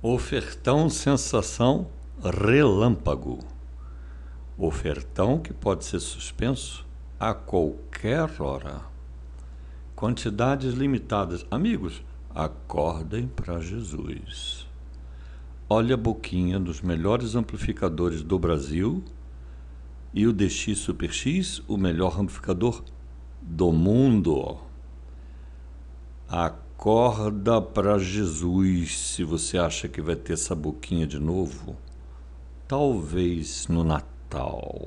Ofertão sensação relâmpago. Ofertão que pode ser suspenso a qualquer hora. Quantidades limitadas. Amigos, acordem para Jesus. Olha a boquinha dos melhores amplificadores do Brasil e o DX Super X, o melhor amplificador do mundo. Acordem Acorda para Jesus se você acha que vai ter essa boquinha de novo. Talvez no Natal.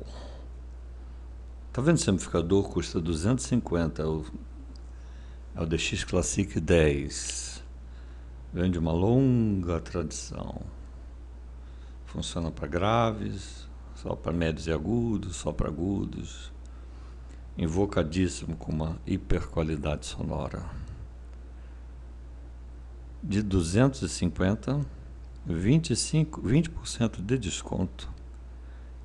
Tá vendo esse amplificador? Custa 250. É o, é o DX Classic 10. Vem de uma longa tradição. Funciona para graves, só para médios e agudos, só para agudos. Invocadíssimo com uma hiper qualidade sonora de 250, 25, 20% de desconto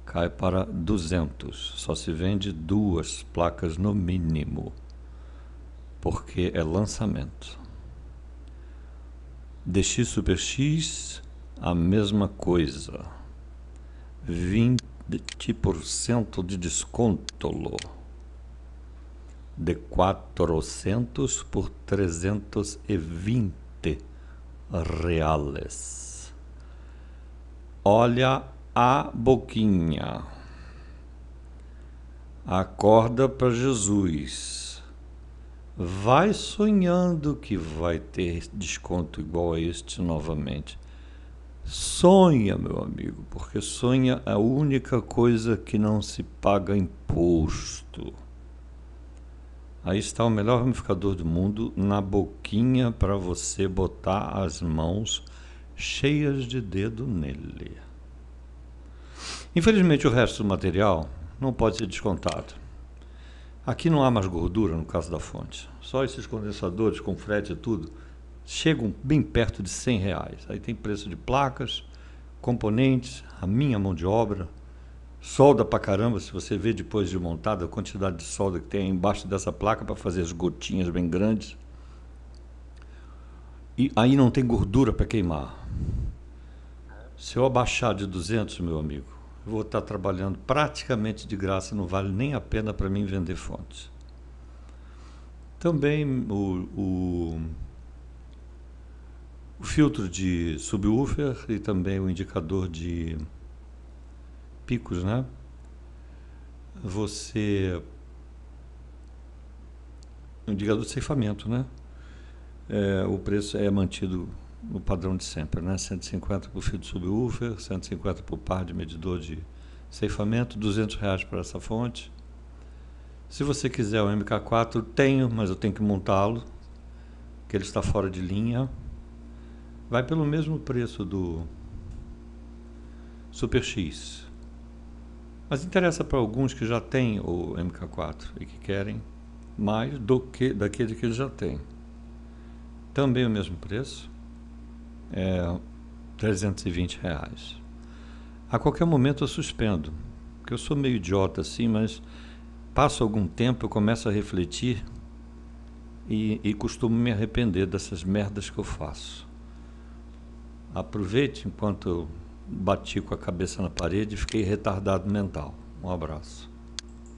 cai para 200. Só se vende duas placas no mínimo, porque é lançamento. DX Super X, a mesma coisa. 20% de desconto. De 400 por 320 reales. Olha a boquinha. Acorda para Jesus. Vai sonhando que vai ter desconto igual a este novamente. Sonha, meu amigo, porque sonha é a única coisa que não se paga imposto. Aí está o melhor ramificador do mundo na boquinha para você botar as mãos cheias de dedo nele. Infelizmente, o resto do material não pode ser descontado. Aqui não há mais gordura no caso da fonte. Só esses condensadores com frete e tudo chegam bem perto de 100 reais. Aí tem preço de placas, componentes, a minha mão de obra, solda pra caramba, se você vê depois de montada a quantidade de solda que tem aí embaixo dessa placa para fazer as gotinhas bem grandes. E aí não tem gordura para queimar. Se eu abaixar de 200, meu amigo, eu vou estar tá trabalhando praticamente de graça, não vale nem a pena para mim vender fontes. Também o, o, o filtro de subwoofer e também o indicador de picos, né? Você. Um indicador é de ceifamento, né? É, o preço é mantido no padrão de sempre, né? 150 por fio de subwoofer, 150 por par de medidor de ceifamento, 200 reais para essa fonte. Se você quiser o MK4, tenho, mas eu tenho que montá-lo, que ele está fora de linha. Vai pelo mesmo preço do Super X. Mas interessa para alguns que já têm o MK4 e que querem mais do que daquele que já tem. Também o mesmo preço, é 320 reais. A qualquer momento eu suspendo, porque eu sou meio idiota assim, mas passo algum tempo eu começo a refletir e, e costumo me arrepender dessas merdas que eu faço. Aproveite enquanto bati com a cabeça na parede e fiquei retardado mental. Um abraço.